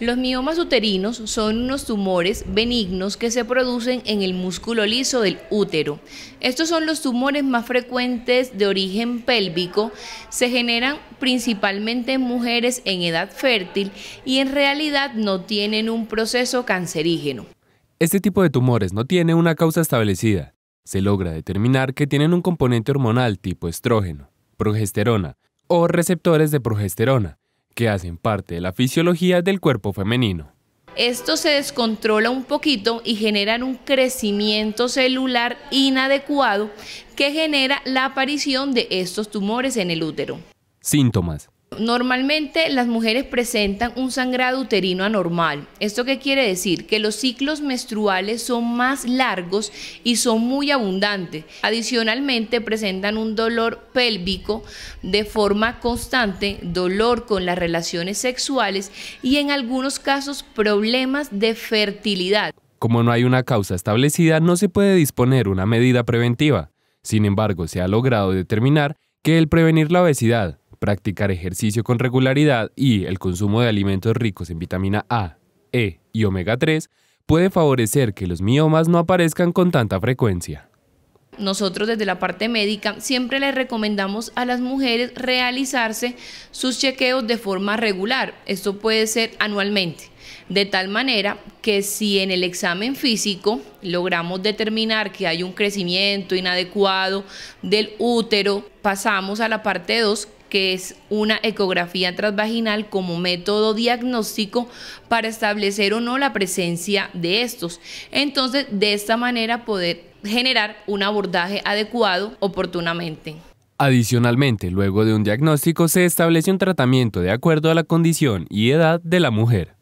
Los miomas uterinos son unos tumores benignos que se producen en el músculo liso del útero. Estos son los tumores más frecuentes de origen pélvico. Se generan principalmente en mujeres en edad fértil y en realidad no tienen un proceso cancerígeno. Este tipo de tumores no tiene una causa establecida. Se logra determinar que tienen un componente hormonal tipo estrógeno, progesterona o receptores de progesterona que hacen parte de la fisiología del cuerpo femenino. Esto se descontrola un poquito y generan un crecimiento celular inadecuado que genera la aparición de estos tumores en el útero. Síntomas. Normalmente las mujeres presentan un sangrado uterino anormal. ¿Esto qué quiere decir? Que los ciclos menstruales son más largos y son muy abundantes. Adicionalmente presentan un dolor pélvico de forma constante, dolor con las relaciones sexuales y en algunos casos problemas de fertilidad. Como no hay una causa establecida, no se puede disponer una medida preventiva. Sin embargo, se ha logrado determinar que el prevenir la obesidad, practicar ejercicio con regularidad y el consumo de alimentos ricos en vitamina A, E y omega 3 puede favorecer que los miomas no aparezcan con tanta frecuencia. Nosotros desde la parte médica siempre les recomendamos a las mujeres realizarse sus chequeos de forma regular. Esto puede ser anualmente. De tal manera que si en el examen físico logramos determinar que hay un crecimiento inadecuado del útero, pasamos a la parte 2, que es una ecografía transvaginal como método diagnóstico para establecer o no la presencia de estos. Entonces, de esta manera poder generar un abordaje adecuado oportunamente. Adicionalmente, luego de un diagnóstico se establece un tratamiento de acuerdo a la condición y edad de la mujer.